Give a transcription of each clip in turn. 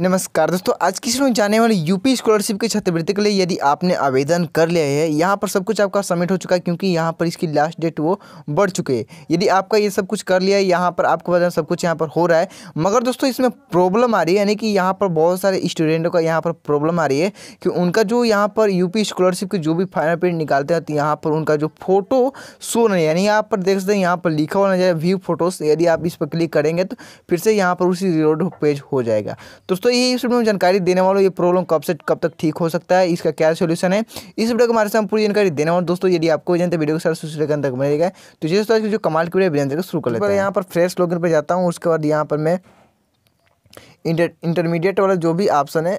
नमस्कार दोस्तों आज किसी में जाने वाले यूपी स्कॉलरशिप की छात्रवृत्ति के लिए यदि आपने आवेदन कर लिया है यहाँ पर सब कुछ आपका सबमिट हो चुका है क्योंकि यहाँ पर इसकी लास्ट डेट वो बढ़ चुके है यदि आपका ये सब कुछ कर लिया है यहाँ पर आपको बताया सब कुछ यहाँ पर हो रहा है मगर दोस्तों इसमें प्रॉब्लम आ रही है यानी कि यहाँ पर बहुत सारे स्टूडेंटों का यहाँ पर प्रॉब्लम आ रही है कि उनका जो यहाँ पर यूपी स्कॉलरशिप की जो भी फाइनल पेड निकालते हैं तो यहाँ पर उनका जो फोटो शो नहीं यानी यहाँ पर देख सकते हैं यहाँ पर लिखा हुआ नजर व्यू फोटोज़ यदि आप इस पर क्लिक करेंगे तो फिर से यहाँ पर उसी रिलोड पेज हो जाएगा दोस्तों तो ये इस वीडियो में जानकारी देने वालों ये प्रॉब्लम कब से कब तक ठीक हो सकता है इसका क्या सोल्यूशन है इस वीडियो को हमारे साथ पूरी जानकारी देने वाले दोस्तों यदि आपको जानते वीडियो के साथ सूचना तक मिलेगा तो जिस तरह की जो कमाल की वीडियो शुरू कर तो लेकर यहाँ पर फ्रेश लोगन पर जाता हूँ उसके बाद यहाँ पर मैं इंटर इंटरमीडिएट वाला जो भी ऑप्शन है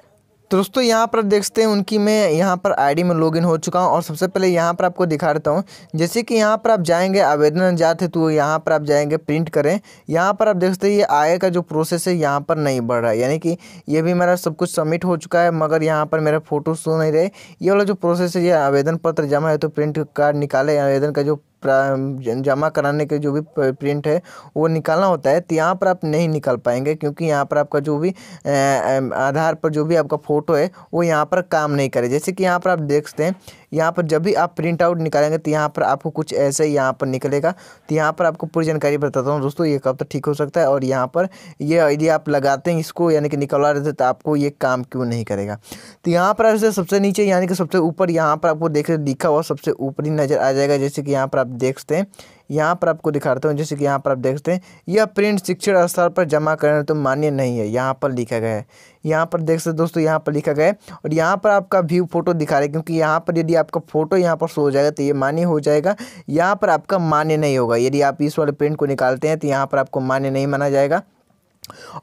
तो दोस्तों यहाँ पर देखते हैं उनकी मैं यहाँ पर आईडी में लॉगिन हो चुका हूँ और सबसे पहले यहाँ पर आपको दिखा देता हूँ जैसे कि यहाँ पर आप जाएंगे आवेदन जाते तो यहाँ पर आप जाएंगे प्रिंट करें यहाँ पर आप देखते हैं ये आय का जो प्रोसेस है यहाँ पर नहीं बढ़ रहा है यानी कि ये भी मेरा सब कुछ सबमिट हो चुका है मगर यहाँ पर मेरा फोटो सो नहीं रहे ये वाला जो प्रोसेस है ये आवेदन पत्र जमा है तो प्रिंट कार्ड निकाले आवेदन का जो जमा कराने के जो भी प्रिंट है वो निकालना होता है तो यहाँ पर आप नहीं निकाल पाएंगे क्योंकि यहाँ पर आपका जो भी आधार पर जो भी आपका फ़ोटो है वो यहाँ पर काम नहीं करे जैसे कि यहाँ पर आप देख सकते हैं यहाँ पर जब भी आप प्रिंट आउट निकालेंगे तो यहाँ पर आपको कुछ ऐसे यहाँ पर निकलेगा तो यहाँ पर आपको पूरी जानकारी बताता हूँ दोस्तों ये कब तक ठीक हो सकता है और यहाँ पर ये यदि आप लगाते हैं इसको यानी कि निकलवा रहे थे तो आपको ये काम क्यों नहीं करेगा तो यहाँ पर आपसे सबसे नीचे यानी कि सबसे ऊपर यहाँ पर आपको देख लिखा हुआ सबसे ऊपरी नज़र आ जाएगा जैसे कि यहाँ पर आप देखते हैं यहाँ पर आपको दिखाता हूँ जैसे कि यहाँ पर आप देखते हैं यह प्रिंट शिक्षण स्तर पर जमा करना तो मान्य नहीं है यहाँ पर लिखा गया है यहाँ पर देख सकते दोस्तों यहाँ पर लिखा गया है और यहाँ पर आपका व्यू फोटो दिखा रहा है क्योंकि यहाँ पर यदि आपका फोटो यहाँ पर शो हो जाएगा तो ये मान्य हो जाएगा यहाँ पर आपका मान्य नहीं होगा यदि आप इस वाले प्रिंट को निकालते हैं तो यहाँ पर आपको मान्य नहीं माना जाएगा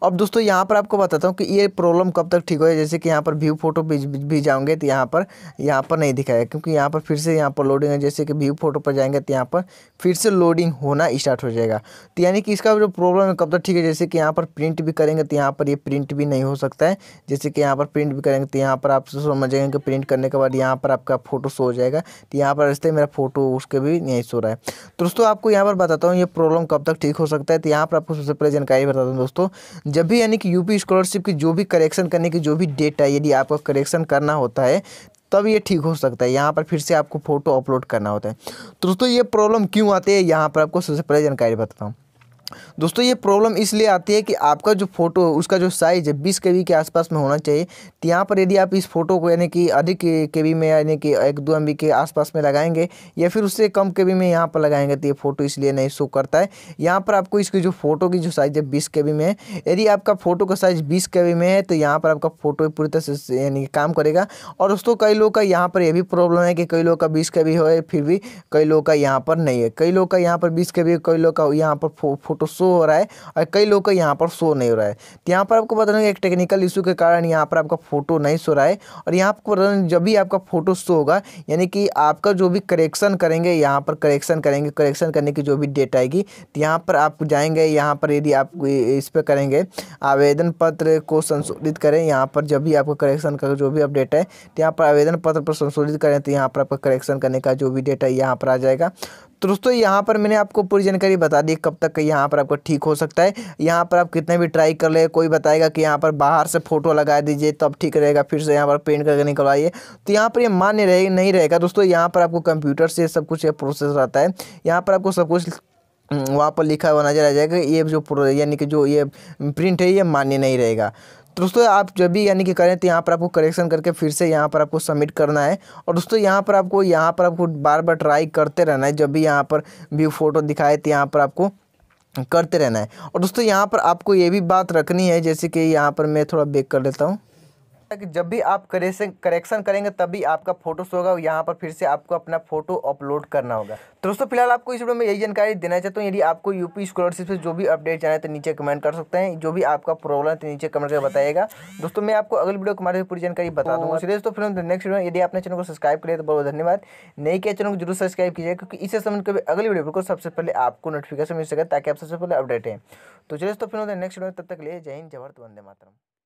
अब दोस्तों यहाँ पर आपको बताता हूँ कि ये प्रॉब्लम कब तक ठीक हो जैसे कि यहाँ पर व्यू फोटो भी, भी जाओगे तो यहाँ पर यहाँ पर नहीं दिखाएगा क्योंकि यहाँ पर फिर से यहाँ पर लोडिंग है जैसे कि व्यू फोटो पर जाएंगे तो यहाँ पर फिर से लोडिंग होना स्टार्ट हो जाएगा तो यानी कि इसका जो प्रॉब्लम है कब तक ठीक है जैसे कि यहाँ पर प्रिंट भी करेंगे तो यहाँ पर ये प्रिंट भी नहीं हो सकता है जैसे कि यहाँ पर प्रिंट भी करेंगे तो यहाँ पर आप समझेंगे कि प्रिंट करने के बाद यहाँ पर आपका फोटो शो हो जाएगा तो यहाँ पर रिश्ते मेरा फोटो उसके भी नहीं सो रहा है दोस्तों आपको यहाँ पर बताता हूँ ये प्रॉब्लम कब तक ठीक हो सकता है तो यहाँ पर आपको सबसे पहले जानकारी बताता हूँ दोस्तों जब भी यानी कि यूपी स्कॉलरशिप की जो भी करेक्शन करने की जो भी डेट है यदि आपको करेक्शन करना होता है तब ये ठीक हो सकता है यहाँ पर फिर से आपको फ़ोटो अपलोड करना होता है तो दोस्तों ये प्रॉब्लम क्यों आते हैं यहाँ पर आपको सबसे पहले जानकारी बताता हूँ दोस्तों ये प्रॉब्लम इसलिए आती है कि आपका जो फ़ोटो उसका जो साइज़ है बीस के के आसपास में होना चाहिए तो यहाँ पर यदि आप इस फोटो को यानी कि अधिक के में यानी कि एक दो एम के आसपास में लगाएंगे या फिर उससे कम के में यहाँ पर लगाएंगे तो ये फ़ोटो इसलिए नहीं शो करता है यहाँ पर आपको इसकी जो फ़ोटो की जो साइज़ है बीस के में है यदि आपका फ़ोटो का साइज़ बीस के में है तो यहाँ पर आपका फ़ोटो पूरी तरह से यानी कि काम करेगा और दोस्तों कई लोग का यहाँ पर यह भी प्रॉब्लम है कि कई लोग का बीस के हो फिर भी कई लोग का यहाँ पर नहीं है कई लोग का यहाँ पर बीस के कई लोग का यहाँ पर फोटो शो हो रहा है और कई लोग का यहाँ पर शो नहीं हो रहा है तो यहाँ पर आपको बता दें एक टेक्निकल इशू के कारण यहाँ पर आपका फोटो नहीं शो रहा है और यहाँ आपको बता दें जब भी आपका फोटो शो होगा यानी कि आपका जो भी करेक्शन करेंगे यहाँ पर करेक्शन करेंगे करेक्शन करने की जो भी डेट आएगी तो यहाँ पर आप जाएंगे यहाँ पर यदि आप इस पर करेंगे आवेदन पत्र को संशोधित करें यहाँ पर जब भी आपको करेक्शन का जो भी अपडेट है तो यहाँ पर आवेदन पत्र पर संशोधित करें तो यहाँ पर आपका करेक्शन करने का जो भी डेट है यहाँ पर आ जाएगा तो दोस्तों यहाँ पर मैंने आपको पूरी जानकारी बता दी कब तक यहाँ पर आपको ठीक हो सकता है यहाँ पर आप कितने भी ट्राई कर ले कोई बताएगा कि यहाँ पर बाहर से फ़ोटो लगा दीजिए तब ठीक रहेगा फिर से यहाँ पर पेंट करके निकलवाइए तो यहाँ पर ये मान्य रहे नहीं रहेगा दोस्तों यहाँ पर आपको कंप्यूटर से सब कुछ ये प्रोसेस रहता है यहाँ पर आपको सब कुछ वहाँ पर लिखा हुआ नज़र आ जाएगा ये जो यानी कि जो ये प्रिंट है ये मान्य नहीं रहेगा तो दोस्तों आप जब भी यानी कि करें तो यहाँ पर आपको करेक्शन करके फिर से यहाँ पर आपको सबमिट करना है और दोस्तों यहाँ पर आपको यहाँ पर आपको बार बार ट्राई करते रहना है जब भी यहाँ पर व्यू फोटो दिखाए तो यहाँ पर आपको करते रहना है और दोस्तों यहाँ पर आपको ये भी बात रखनी है जैसे कि यहाँ पर मैं थोड़ा बेक कर लेता हूँ कि जब भी आप करेक्शन करेक्शन करेंगे तभी आपका फोटो शो होगा यहाँ पर फिर से आपको अपना फोटो अपलोड करना होगा तो दोस्तों फिलहाल आपको इस वीडियो में यही जानकारी देना चाहता हूँ यदि आपको यूपी स्कॉलरशिप से जो भी अपडेट जाना है तो नीचे कमेंट कर सकते हैं जो भी आपका प्रॉब्लम है तो नीचे कमेंट कर बताएगा दोस्तों मैं आपको अगले वीडियो के माध्यम से पूरी जानकारी बता दूँगा सीधे दोस्तों फिर नेक्स्ट वीडियो यदि आपने चैनल को सब्सक्राइब करिए तो बहुत धन्यवाद नहीं किया चैनल को जरूर सब्सक्राइब कीजिए क्योंकि इससे संबंध कभी अगली वीडियो को सबसे पहले आपको नोटिफिकेशन मिल सके ताकि आप सबसे पहले अपडेट हैं तो चलिए दोस्तों फिर नेक्स्ट वीडियो तब तक ले जय हिंद जवाहर वंदे मातरम